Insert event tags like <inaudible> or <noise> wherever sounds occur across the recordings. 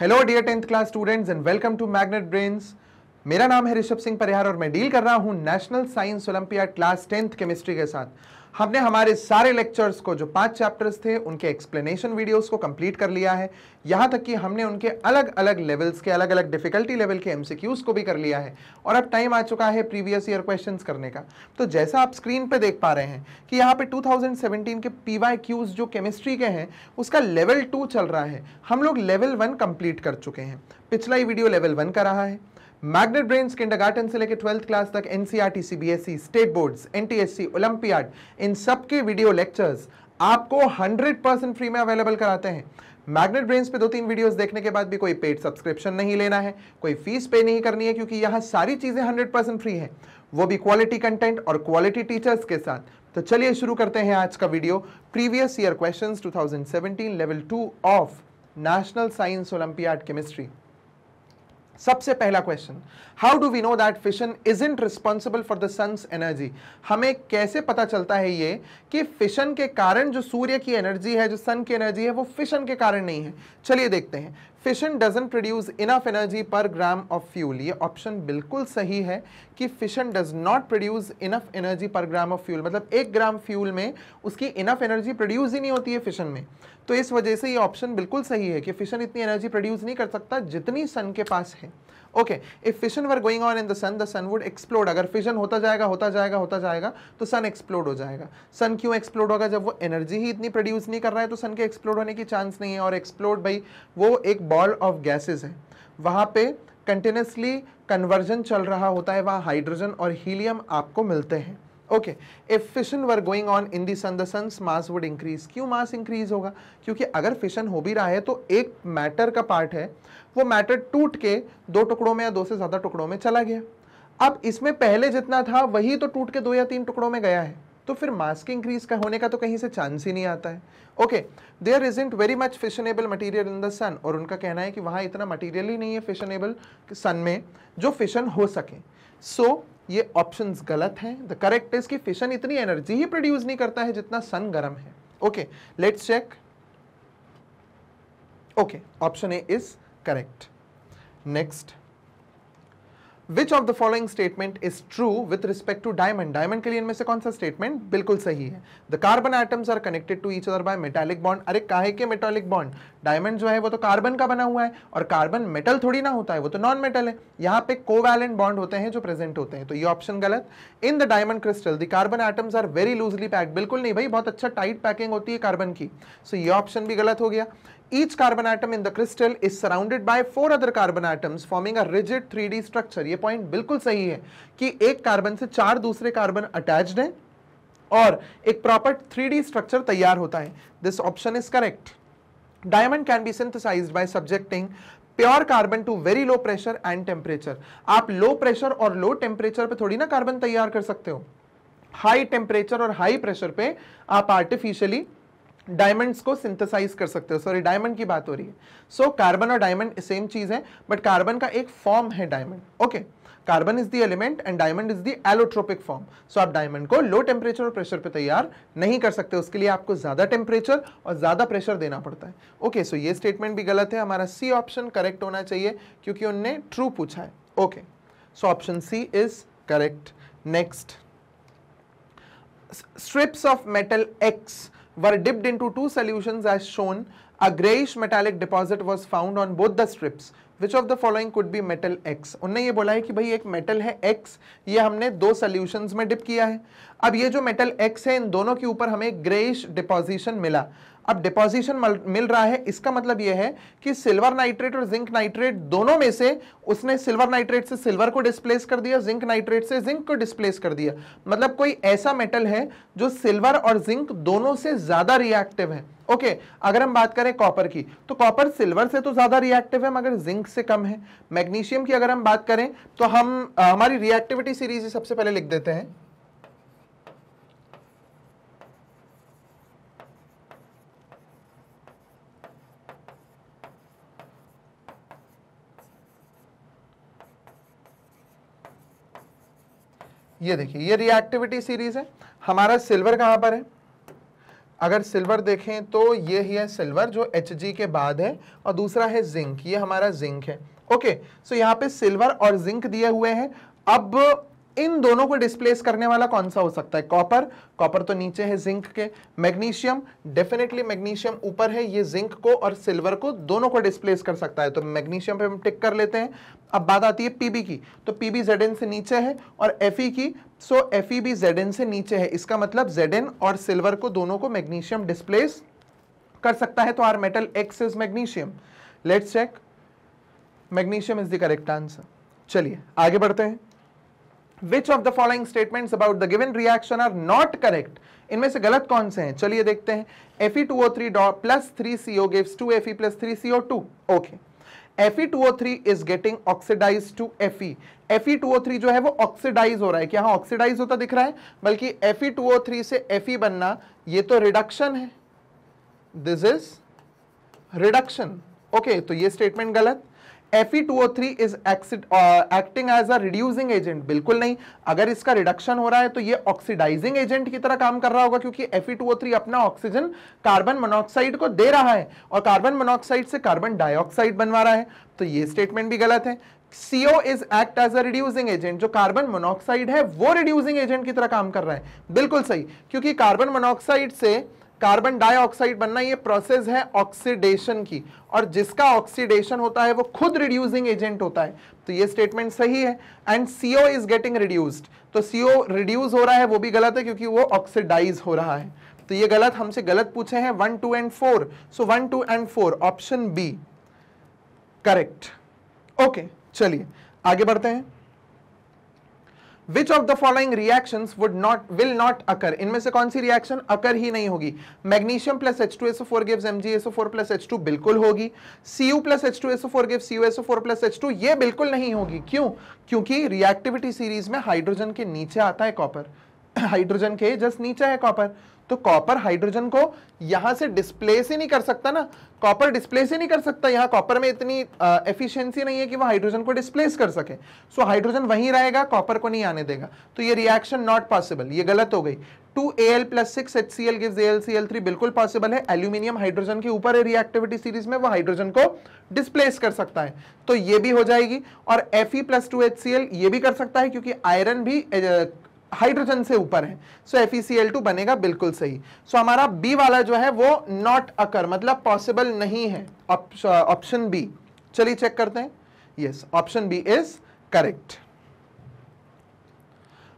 Hello dear tenth class students and welcome to Magnet Brains मेरा नाम है ऋषभ सिंह परिहार और मैं डील कर रहा हूं National Science Olympiad class tenth chemistry के साथ हमने हमारे सारे लेक्चर्स को जो पांच चैप्टर्स थे उनके एक्सप्लेनेशन वीडियोस को कंप्लीट कर लिया है यहाँ तक कि हमने उनके अलग अलग लेवल्स के अलग अलग डिफिकल्टी लेवल के एमसीक्यूज को भी कर लिया है और अब टाइम आ चुका है प्रीवियस ईयर क्वेश्चंस करने का तो जैसा आप स्क्रीन पर देख पा रहे हैं कि यहाँ पे टू के पी क्यूज जो केमिस्ट्री के हैं उसका लेवल टू चल रहा है हम लोग लेवल वन कंप्लीट कर चुके हैं पिछला ही वीडियो लेवल वन का रहा है मैग्नेट ब्रेन्स गार्टन से लेकर ट्वेल्थ क्लास तक NCERT CBSE state boards NTSC olympiad इन सबके वीडियो लेक्चर्स आपको 100 परसेंट फ्री में अवेलेबल कराते हैं मैग्नेट ब्रेन्स पे दो तीन वीडियोस देखने के बाद भी कोई पेड सब्सक्रिप्शन नहीं लेना है कोई फीस पे नहीं करनी है क्योंकि यहाँ सारी चीज़ें 100 परसेंट फ्री है वो भी क्वालिटी कंटेंट और क्वालिटी टीचर्स के साथ तो चलिए शुरू करते हैं आज का video previous year question 2017 level two of National Science Olympiad chemistry सबसे पहला question how do we know that fission isn't responsible for the sun's energy हमें कैसे पता चलता है ये कि फिशन के कारण जो सूर्य की एनर्जी है जो सन की एनर्जी है वो फिशन के कारण नहीं है चलिए देखते हैं fission doesn't produce enough energy per gram of fuel ये ऑप्शन बिल्कुल सही है कि fission does not produce enough energy per gram of fuel मतलब एक ग्राम फ्यूल में उसकी इनफ एनर्जी प्रोड्यूस ही नहीं होती है फिशन में तो इस वजह से ये ऑप्शन बिल्कुल सही है कि फिशन इतनी एनर्जी प्रोड्यूस नहीं कर सकता जितनी सन के पास है okay if fission were going on in the sun the sun would explode अगर फिशन होता जाएगा होता जाएगा होता जाएगा तो सन एक्सप्लोड हो जाएगा सन क्यों एक्सप्लोड होगा जब वो एनर्जी ही इतनी प्रोड्यूस नहीं कर रहा है तो सन के एक्सप्लोड होने की चांस नहीं है और एक्सप्लोड भाई वो एक बॉल ऑफ गैसेज है वहाँ पे कंटिन्यूसली कन्वर्जन चल रहा होता है वहाँ हाइड्रोजन और हीलियम आपको मिलते हैं okay if fission were going on in the sun the sun's mass would increase क्यों मास इंक्रीज होगा क्योंकि अगर फिशन हो भी रहा है तो एक मैटर का पार्ट है वो मैटर टूट के दो टुकड़ों में या दो से ज़्यादा टुकड़ों में चला गया अब इसमें पहले जितना था वही तो टूट के दो या तीन टुकड़ों में गया है तो फिर मास के इंक्रीज का होने का तो कहीं से चांस ही नहीं आता है okay there isn't very much fissionable material in the sun और उनका कहना है कि वहाँ इतना मटीरियल ही नहीं है फिशनेबल सन में जो फिशन हो सके सो so, ये ऑप्शन गलत हैं द करेक्ट इज कि फिशन इतनी एनर्जी ही प्रोड्यूस नहीं करता है जितना सन गर्म है okay let's check okay option A is correct next which of the following statement is true with respect to diamond diamond के लिए इनमें से कौन सा स्टेटमेंट बिल्कुल सही है the carbon items are connected to each other by metallic bond अरे काहे के मेटालिक बॉन्ड डायमंड जो है वो तो कार्बन का बना हुआ है और कार्बन मेटल थोड़ी ना होता है वो तो नॉन मेटल है यहाँ पे कोवैलेंट बॉन्ड होते हैं जो प्रेजेंट होते हैं तो ये ऑप्शन गलत in the diamond crystal the carbon items are very loosely packed बिल्कुल नहीं भाई बहुत अच्छा टाइट पैकिंग होती है कार्बन की सो so ये ऑप्शन भी गलत हो गया each carbon atom in the crystal is surrounded by four other carbon atoms forming a rigid 3D structure. ये point बिल्कुल सही है कि एक carbon से चार दूसरे carbon attached हैं और एक proper 3D structure तैयार होता है This option is correct. Diamond can be synthesized by subjecting pure carbon to very low pressure and temperature आप लो प्रेशर और लो टेम्परेचर पे थोड़ी ना कार्बन तैयार कर सकते हो हाई टेम्परेचर और हाई प्रेशर पे आप आर्टिफिशियली डायमंड्स को सिंथेसाइज कर सकते हो सॉरी डायमंड की बात हो रही है सो so, कार्बन और डायमंड सेम चीज़ है बट कार्बन का एक फॉर्म है diamond okay carbon is the element and diamond is the allotropic form so आप डायमंड को लो टेम्परेचर और प्रेशर पे तैयार नहीं कर सकते उसके लिए आपको ज़्यादा टेम्परेचर और ज़्यादा प्रेशर देना पड़ता है ओके okay, सो so ये स्टेटमेंट भी गलत है हमारा सी ऑप्शन करेक्ट होना चाहिए क्योंकि उनने ट्रू पूछा है okay so option C is correct next strips of metal X were dipped into two solutions as shown, a grayish metallic deposit was found on both the strips. Which of the following could be metal X? unne ye bola hai ki bhai ek metal hai X, ye humne do solutions mein dip kiya hai ab ye jo metal X hai in dono ke upar hame grayish deposition mila अब deposition मिल रहा है इसका मतलब यह है कि silver nitrate और जिंक नाइट्रेट दोनों में से उसने सिल्वर नाइट्रेट से सिल्वर को डिस्प्लेस कर दिया जिंक नाइट्रेट से जिंक को डिस्प्लेस कर दिया मतलब कोई ऐसा मेटल है जो सिल्वर और जिंक दोनों से ज्यादा रिएक्टिव है ओके okay, अगर हम बात करें कॉपर की तो कॉपर सिल्वर से तो ज़्यादा रिएक्टिव है मगर जिंक से कम है मैग्नीशियम की अगर हम बात करें तो हम आ, हमारी रिएक्टिविटी सीरीज सबसे पहले लिख देते हैं ये देखिए ये रिएक्टिविटी सीरीज है हमारा सिल्वर कहाँ पर है अगर सिल्वर देखें तो ये ही है सिल्वर जो एच के बाद है और दूसरा है जिंक ये हमारा जिंक है ओके सो यहाँ पे सिल्वर और जिंक दिए हुए हैं अब इन दोनों को डिस्प्लेस करने वाला कौन सा हो सकता है कॉपर कॉपर तो नीचे है जिंक के मैग्नीशियम डेफिनेटली मैग्नीशियम ऊपर है ये जिंक को और सिल्वर को दोनों को डिस्प्लेस कर सकता है तो मैग्नीशियम पे हम टिक कर लेते हैं अब बात आती है पीबी की तो पीबी जेड से नीचे है और एफ की सो एफ भी जेड से नीचे है इसका मतलब जेड और सिल्वर को दोनों को मैग्नीशियम डिस्प्लेस कर सकता है तो our metal X is magnesium let's check magnesium is the correct answer चलिए आगे बढ़ते हैं which of the following statement about the given reaction are not correct इनमें से गलत कौन से हैं चलिए देखते हैं F E two O three डॉ plus three C O gives two F E plus three C O two okay F E two O three is getting oxidise to F E F E two O three जो है वो oxidise हो रहा है क्या हाँ oxidise होता दिख रहा है बल्कि F E two O three से एफ ई बनना ये तो रिडक्शन है दिस इज रिडक्शन ओके तो ये स्टेटमेंट गलत Fe2O3 is uh, acting as a reducing agent. बिल्कुल नहीं अगर इसका रिडक्शन हो रहा है तो यह ऑक्सीडाइजिंग एजेंट की तरह काम कर रहा होगा क्योंकि Fe2O3 अपना ऑक्सीजन कार्बन मोनॉक्साइड को दे रहा है और कार्बन मोनॉक्साइड से कार्बन डाइऑक्साइड बनवा रहा है तो यह स्टेटमेंट भी गलत है CO is act as a reducing agent जो कार्बन मोनॉक्साइड है वो रिड्यूसिंग एजेंट की तरह काम कर रहा है बिल्कुल सही क्योंकि कार्बन मोनॉक्साइड से कार्बन डाइऑक्साइड बनना ये प्रोसेस है ऑक्सीडेशन की और जिसका ऑक्सीडेशन होता है वो खुद रिड्यूसिंग एजेंट होता है तो ये स्टेटमेंट सही है and CO is getting reduced तो सीओ रिड्यूस हो रहा है वो भी गलत है क्योंकि वो ऑक्सीडाइज हो रहा है तो ये गलत हमसे गलत पूछे हैं one two and four so one two and four option B correct okay चलिए आगे बढ़ते हैं which of the following reaction would not will not occur इनमें से कौन सी रिएक्शन अकर ही नहीं होगी magnesium plus H two SO four give M G SO four plus H two बिल्कुल होगी C U plus H two SO four give C U SO four plus H to ये बिल्कुल नहीं होगी क्यों क्योंकि रिएक्टिविटी सीरीज में hydrogen के नीचे आता है कॉपर हाइड्रोजन <coughs> के जस्ट नीचे है कॉपर तो कॉपर हाइड्रोजन को यहां से डिस्प्लेस ही नहीं कर सकता ना कॉपर डिस्प्लेस ही नहीं कर सकता यहां कॉपर में इतनी एफिशिएंसी नहीं है कि वो हाइड्रोजन को डिस्प्लेस कर सके सो so, हाइड्रोजन वहीं रहेगा कॉपर को नहीं आने देगा तो ये रिएक्शन नॉट पॉसिबल ये गलत हो गई two A L plus six H C L gives A L C L बिल्कुल पॉसिबल है एल्यूमिनियम हाइड्रोजन के ऊपर रिएक्टिविटी सीरीज में वो हाइड्रोजन को डिस्प्लेस कर सकता है तो ये भी हो जाएगी और F E plus two H C L ये भी कर सकता है क्योंकि आयरन भी हाइड्रोजन से ऊपर है सो एफ बनेगा बिल्कुल सही सो so, हमारा बी वाला जो है वो नॉट अकर मतलब पॉसिबल नहीं है ऑप्शन बी चलिए चेक करते हैं yes option B is correct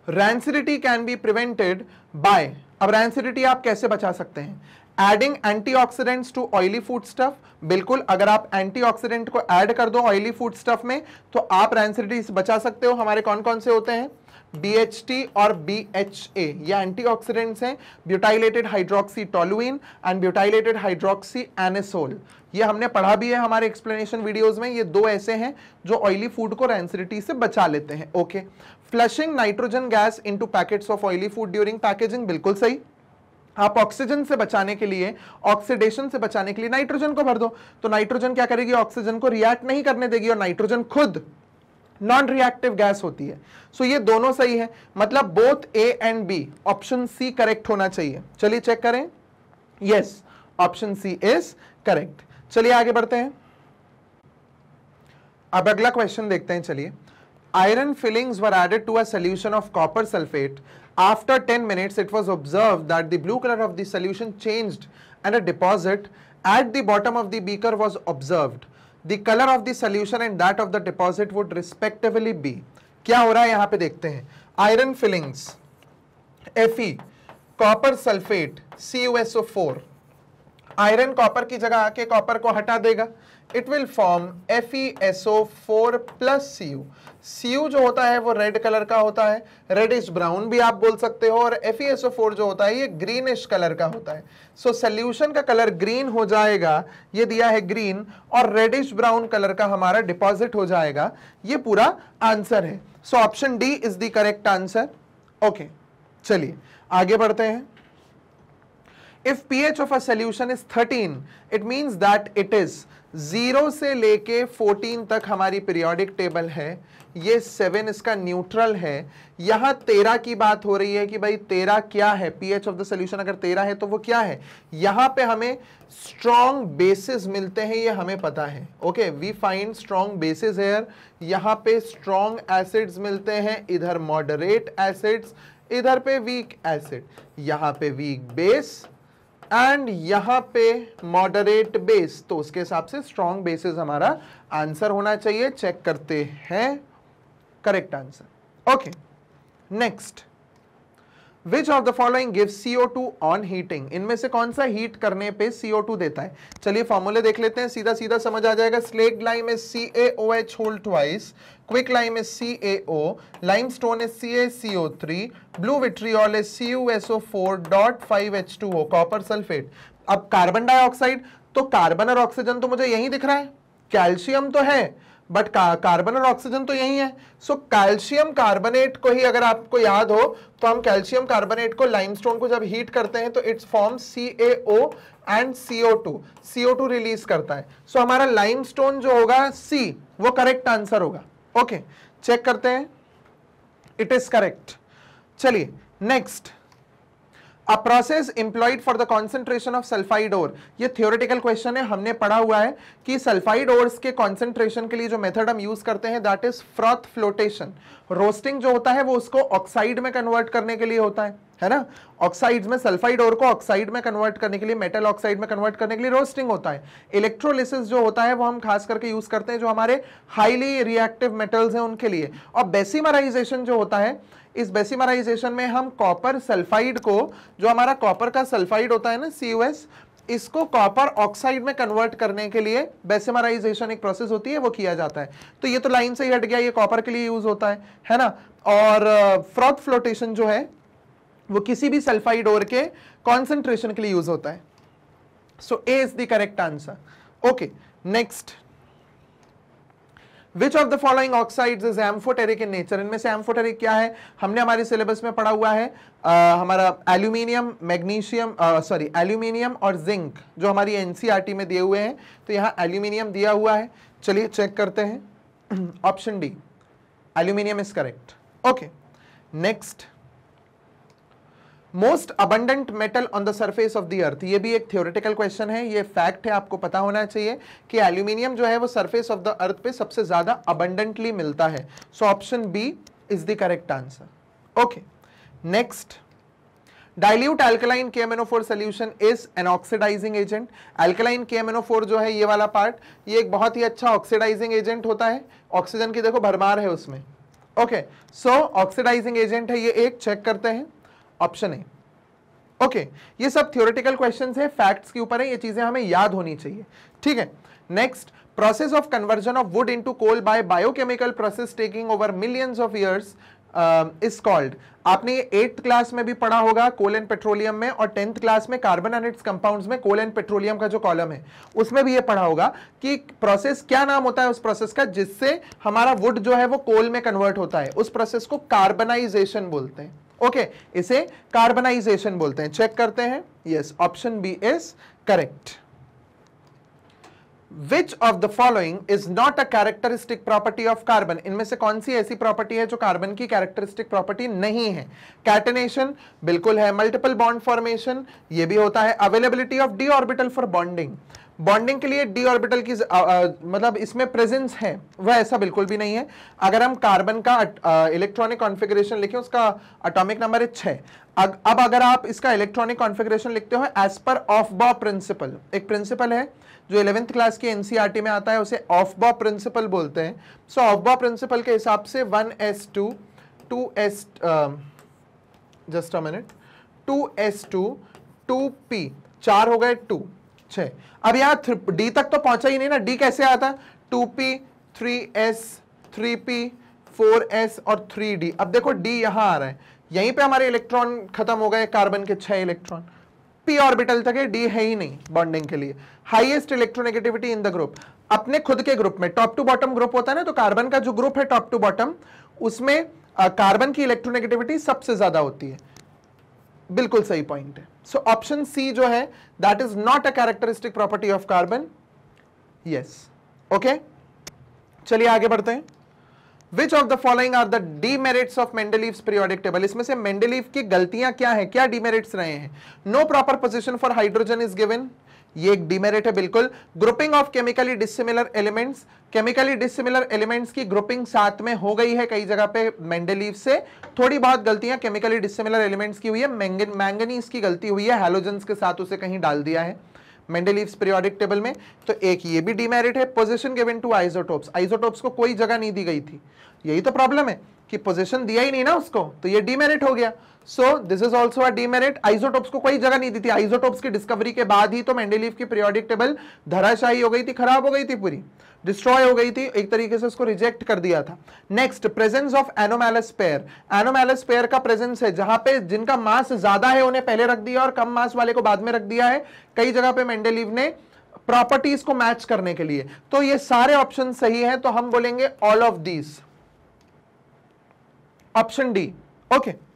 rancidity can be prevented by अब रैंसिडिटी आप कैसे बचा सकते हैं adding antioxidants to oily food stuff बिल्कुल अगर आप एंटीऑक्सीडेंट को ऐड कर दो ऑयली फूड स्टफ में तो आप रेंसिडिटीज बचा सकते हो हमारे कौन कौन से होते हैं BHT और BHA ये एंटीऑक्सीडेंट्स हैं butylated hydroxy toluene and butylated hydroxy anisole ये हमने पढ़ा भी है हमारे एक्सप्लेनेशन वीडियोस में ये दो ऐसे हैं जो ऑयली फूड को रेंसिडिटी से बचा लेते हैं okay flushing nitrogen gas into packets of oily food during packaging बिल्कुल सही आप ऑक्सीजन से बचाने के लिए ऑक्सीडेशन से बचाने के लिए नाइट्रोजन को भर दो तो नाइट्रोजन क्या करेगी ऑक्सीजन को रिएक्ट नहीं करने देगी और नाइट्रोजन खुद नॉन रिएक्टिव गैस होती है सो so, ये दोनों सही है मतलब both A and B option C correct होना चाहिए चलिए चेक करें yes option C is correct चलिए आगे बढ़ते हैं अब अगला क्वेश्चन देखते हैं चलिए iron filings were added to a solution of copper sulphate After 10 minutes, it was observed that the blue color of the solution changed and a deposit at the bottom of the beaker was observed. The color of the solution and that of the deposit would respectively be. क्या हो रहा है यहाँ पे देखते हैं iron filings F copper sulphate C U S O four iron copper की जगह आके कॉपर को हटा देगा it will form F E S O four plus C U C U जो होता है वो रेड कलर का होता है रेड इज ब्राउन भी आप बोल सकते हो और F E S O four जो होता है ये ग्रीनिश कलर का होता है सो so, सल्यूशन का कलर ग्रीन हो जाएगा ये दिया है ग्रीन और रेड इज ब्राउन कलर का हमारा डिपॉजिट हो जाएगा ये पूरा आंसर है so option D is the correct answer okay चलिए आगे बढ़ते हैं if H of a solution is thirteen it mean that it is zero से लेके फोर्टीन तक हमारी पीरियोडिक टेबल है ये सेवन इसका न्यूट्रल है यहां तेरह की बात हो रही है कि भाई तेरह क्या है पीएच ऑफ द सोल्यूशन अगर तेरह है तो वो क्या है यहां पे हमें स्ट्रॉन्ग बेसिस मिलते हैं ये हमें पता है okay we find strong basis here यहां पे स्ट्रॉन्ग एसिड्स मिलते हैं इधर मॉडरेट एसिड्स इधर पे वीक एसिड यहां पे वीक बेस एंड यहां पे मॉडरेट बेस तो उसके हिसाब से स्ट्रॉन्ग बेसिस हमारा आंसर होना चाहिए चेक करते हैं correct answer okay next which of the following give CO2 on heating इनमें से कौन सा हीट करने पे CO2 देता है चलिए फॉर्मूले देख लेते हैं सीधा सीधा समझ आ जाएगा स्लेग लाइम में C A O H whole twice quick lime में C A O limestone S C A C O three blue vitriol S C U S O four dot five H two O copper sulphate अब carbon dioxide तो carbon और oxygen तो मुझे यही दिख रहा है कैल्शियम तो है बट कार्बन और ऑक्सीजन तो यही है सो so, कैल्शियम कार्बोनेट को ही अगर आपको याद हो तो हम कैल्शियम कार्बोनेट को लाइमस्टोन को जब हीट करते हैं तो it's form C A O and C O two C O two release करता है सो so, हमारा लाइमस्टोन जो होगा सी वो करेक्ट आंसर होगा ओके okay, चेक करते हैं इट इज करेक्ट चलिए next a process employed for the concentration of sulphide ore ये थियोरिटिकल क्वेश्चन है हमने पढ़ा हुआ है कि सल्फाइड ओर्स के कॉन्सेंट्रेशन के लिए जो मेथड हम यूज करते हैं that is froth flotation roasting जो होता है वो उसको ऑक्साइड में कन्वर्ट करने के लिए होता है है ना ऑक्साइड्स में सल्फाइड और को ऑक्साइड में कन्वर्ट करने के लिए मेटल ऑक्साइड में कन्वर्ट करने के लिए रोस्टिंग होता है इलेक्ट्रोलिसिस जो होता है वो हम खास करके यूज करते हैं जो हमारे हाईली रिएक्टिव मेटल्स हैं उनके लिए और बेसिमराइजेशन जो होता है इस बेसिमराइजेशन में हम कॉपर सल्फाइड को जो हमारा कॉपर का सल्फाइड होता है ना सी इसको कॉपर ऑक्साइड में कन्वर्ट करने के लिए बेसिमराइजेशन एक प्रोसेस होती है वो किया जाता है तो ये तो लाइन से ही हट गया ये कॉपर के लिए यूज होता है है ना और फ्रॉथ uh, फ्लोटेशन जो है वो किसी भी सल्फाइड और के कॉन्सेंट्रेशन के लिए यूज होता है so A is the correct answer okay next which of the following oxides is amphoteric in nature इनमें से एम्फोटेरिक क्या है हमने हमारे सिलेबस में पढ़ा हुआ है आ, हमारा एल्यूमिनियम मैग्नीशियम सॉरी एल्यूमिनियम और जिंक जो हमारी एनसीआरटी e में दिए हुए हैं तो यहाँ एल्यूमिनियम दिया हुआ है चलिए चेक करते हैं option D aluminium is correct okay next most abundant metal on the surface of the earth ये भी एक थियोरेटिकल क्वेश्चन है ये फैक्ट है आपको पता होना चाहिए कि एल्यूमिनियम जो है वो सर्फेस ऑफ द अर्थ पे सबसे ज़्यादा अबंडेंटली मिलता है so option B is the correct answer okay next dilute alkaline four solution is an oxidising agent alkaline four जो है ये वाला पार्ट ये एक बहुत ही अच्छा ऑक्सीडाइजिंग एजेंट होता है ऑक्सीजन की देखो भरमार है उसमें ओके सो ऑक्सीडाइजिंग एजेंट है ये एक चेक करते हैं ऑप्शन है ओके ये सब थियोरिटिकल क्वेश्चन है फैक्ट्स के ऊपर है ये चीजें हमें याद होनी चाहिए ठीक है next process of conversion of wood into coal by biochemical process taking over millions of years is called आपने ये एट्थ क्लास में भी पढ़ा होगा कोल एंड पेट्रोलियम में और टेंथ क्लास में कार्बन एंड इट्स कंपाउंड्स में कोल एंड पेट्रोलियम का जो कॉलम है उसमें भी ये पढ़ा होगा कि प्रोसेस क्या नाम होता है उस प्रोसेस का जिससे हमारा वुड जो है वो कोल में कन्वर्ट होता है उस प्रोसेस को कार्बनाइजेशन बोलते हैं ओके okay, इसे कार्बनाइजेशन बोलते हैं चेक करते हैं yes option B is correct which of the following is not a characteristic property of carbon इनमें से कौन सी ऐसी प्रॉपर्टी है जो कार्बन की कैरेक्टरिस्टिक प्रॉपर्टी नहीं है कैटेनेशन बिल्कुल है मल्टीपल बॉन्ड फॉर्मेशन ये भी होता है availability of D orbital for bonding bonding के लिए डी ऑर्बिटल की आ, आ, मतलब इसमें प्रेजेंस है वह ऐसा बिल्कुल भी नहीं है अगर हम कार्बन का इलेक्ट्रॉनिक कॉन्फ़िगरेशन लिखें उसका अटोमिक नंबर है छः अग, अब अगर आप इसका इलेक्ट्रॉनिक कॉन्फ़िगरेशन लिखते हो एज पर ऑफ बॉ प्रिंसिपल एक प्रिंसिपल है जो इलेवेंथ क्लास की एनसीईआरटी e में आता है उसे ऑफ बॉ प्रिंसिपल बोलते हैं सो ऑफ बॉ प्रिंसिपल के हिसाब से one S two two S just a minute two S two two P चार हो गए टू छे अब यहां डी तक तो पहुंचा ही नहीं ना डी कैसे आता two P three S three P four S और थ्री डी अब देखो डी यहां आ रहा है यहीं पे हमारे इलेक्ट्रॉन खत्म हो गए कार्बन के छह इलेक्ट्रॉन पी ऑर्बिटल तक है डी है ही नहीं बॉन्डिंग के लिए highest electronegativity in the group अपने खुद के ग्रुप में टॉप टू बॉटम ग्रुप होता है ना तो कार्बन का जो ग्रुप है टॉप टू बॉटम उसमें कार्बन की इलेक्ट्रोनेगेटिविटी सबसे ज्यादा होती है बिल्कुल सही पॉइंट है सो ऑप्शन सी जो है that is not a characteristic property of carbon yes okay चलिए आगे बढ़ते हैं which of the following are the demerits of Mendeleev's periodic table इसमें से मेंडलीव की गलतियां क्या है क्या डीमेरिट्स रहे हैं no proper position for hydrogen is given ये एक डिमेरिट है बिल्कुल grouping of chemically dissimilar elements chemically dissimilar elements की ग्रुपिंग साथ में हो गई है कई जगह पे मेंडेलीव से थोड़ी बहुत गलतियां केमिकली डिसिमिलर एलिमेंट्स की हुई है मैंगनीस की गलती हुई है हेलोजन्स के साथ उसे कहीं डाल दिया है मेंडेलीव्स पीरियोडिक टेबल में तो एक ये भी डिमेरिट है position given to isotopes isotopes को कोई जगह नहीं दी गई थी यही तो प्रॉब्लम है कि पोजिशन दिया ही नहीं ना उसको तो ये डिमेरिट हो गया so this is also a demerit isotopes को कोई जगह नहीं दी थी आइजोटोप्स की डिस्कवरी के बाद ही तो मेंडेलीफ की पीरियोडिक टेबल धराशाही हो गई थी खराब हो गई थी पूरी डिस्ट्रॉय हो गई थी एक तरीके से उसको रिजेक्ट कर दिया था next presence of anomalous pair anomalous pair का प्रेजेंस है जहां पे जिनका मास ज्यादा है उन्हें पहले रख दिया और कम मास वाले को बाद में रख दिया है कई जगह पे मेंडेलीव ने प्रॉपर्टीज को मैच करने के लिए तो ये सारे ऑप्शन सही हैं तो हम बोलेंगे all of these option D okay okay.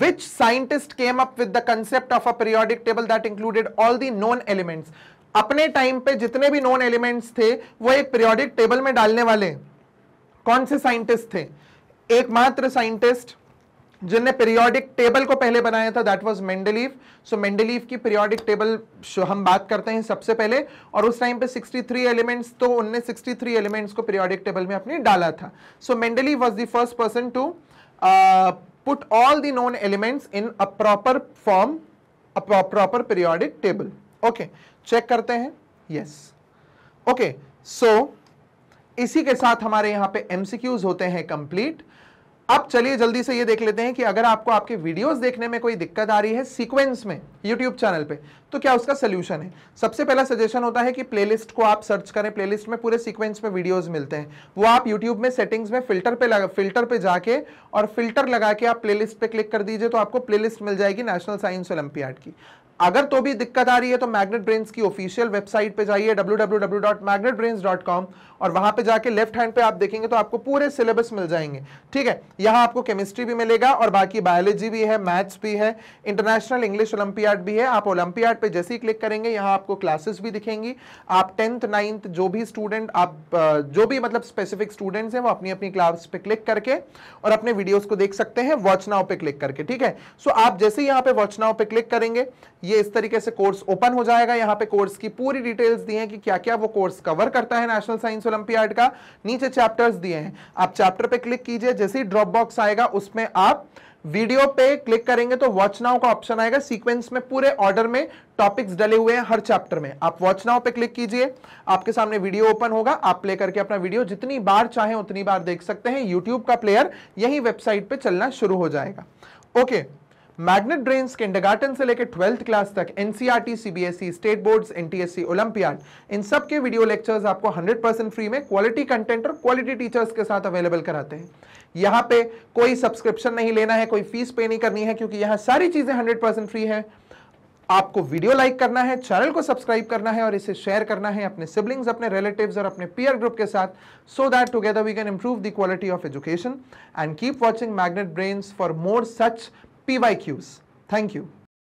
which scientist came up with the concept of a periodic table that included all the known elements अपने टाइम पे जितने भी नॉन एलिमेंट्स थे वो एक पीरियोडिक टेबल में डालने वाले कौन से साइंटिस्ट थे एकमात्र साइंटिस्ट जिनने पीरियोडिक टेबल को पहले बनाया था that was Mendeleev so Mendeleev की पीरियोडिक टेबल हम बात करते हैं सबसे पहले और उस टाइम पे 63 एलिमेंट्स तो उनने 63 एलिमेंट्स को पीरियोडिक टेबल में अपने डाला था so Mendeleev was the first person to put all the known elements in a proper form, a pro proper periodic table. Okay, check करते हैं yes. Okay, so इसी के साथ हमारे यहाँ पे एमसीक्यूज होते हैं कंप्लीट अब चलिए जल्दी से ये देख लेते हैं कि अगर आपको आपके वीडियोस देखने में कोई दिक्कत आ रही है सीक्वेंस में यूट्यूब चैनल पे तो क्या उसका सोल्यूशन है सबसे पहला सजेशन होता है कि प्लेलिस्ट को आप सर्च करें प्लेलिस्ट में पूरे सीक्वेंस में वीडियोस मिलते हैं वो आप यूट्यूब में सेटिंग्स में फिल्टर पे लगा फिल्टर पे जाके और फिल्टर लगा के आप प्लेलिस्ट पे क्लिक कर दीजिए तो आपको प्ले मिल जाएगी नेशनल साइंस ओलंपियाड की अगर तो भी दिक्कत आ रही है तो मैग्नेट ब्रेन्स की ऑफिशियल वेबसाइट पे जाइए www.magnetbrains.com और वहां पे जाके लेफ्ट हैंड पे आप देखेंगे तो आपको पूरे सिलेबस मिल जाएंगे ठीक है यहां आपको केमिस्ट्री भी मिलेगा और बाकी बायोलॉजी भी है मैथ्स भी है इंटरनेशनल इंग्लिश ओलंपियाड भी है आप ओलंपियाड पे जैसे ही क्लिक करेंगे यहां आपको क्लासेस भी दिखेंगी आप टेंथ नाइन्थ जो भी स्टूडेंट आप जो भी मतलब स्पेसिफिक स्टूडेंट्स हैं वो अपनी अपनी क्लास पे क्लिक करके और अपने वीडियोज को देख सकते हैं वॉचनाओ पे क्लिक करके ठीक है सो आप जैसे यहाँ पे वॉचनाओ पे क्लिक करेंगे ये इस तरीके से कोर्स ओपन हो जाएगा यहाँ पे कोर्स की पूरी डिटेल्स दी हैं कि क्या क्या वो कोर्स कवर करता है नेशनल साइंस ओलंपियाड का नीचे चैप्टर्स दिए हैं आप चैप्टर पे क्लिक कीजिए जैसे ही ड्रॉप बॉक्स आएगा उसमें आप वीडियो पे क्लिक करेंगे तो वॉच नाउ का ऑप्शन आएगा सीक्वेंस में पूरे ऑर्डर में टॉपिक्स डले हुए हैं हर चैप्टर में आप वॉच नाउ पे क्लिक कीजिए आपके सामने वीडियो ओपन होगा आप प्ले करके अपना वीडियो जितनी बार चाहे उतनी बार देख सकते हैं यूट्यूब का प्लेयर यही वेबसाइट पे चलना शुरू हो जाएगा ओके okay. मैग्नेट ड्रेन के किंडरगार्टन से लेकर ट्वेल्थ क्लास तक NCERT CBSE state boards NTSC olympiad इन सब के वीडियो लेक्चर्स आपको 100 परसेंट फ्री में क्वालिटी कंटेंट और क्वालिटी टीचर्स के साथ अवेलेबल कराते हैं यहाँ पे कोई सब्सक्रिप्शन नहीं लेना है कोई फीस पे नहीं करनी है क्योंकि यहाँ सारी चीज़ें हंड्रेड परसेंट फ्री है आपको वीडियो लाइक करना है चैनल को सब्सक्राइब करना है और इसे शेयर करना है अपने सिबलिंग्स अपने रिलेटिव्स और अपने पीयर ग्रुप के साथ so that together we can improve the quality of education and keep watching Magnet Brains for more such PYQs. Thank you.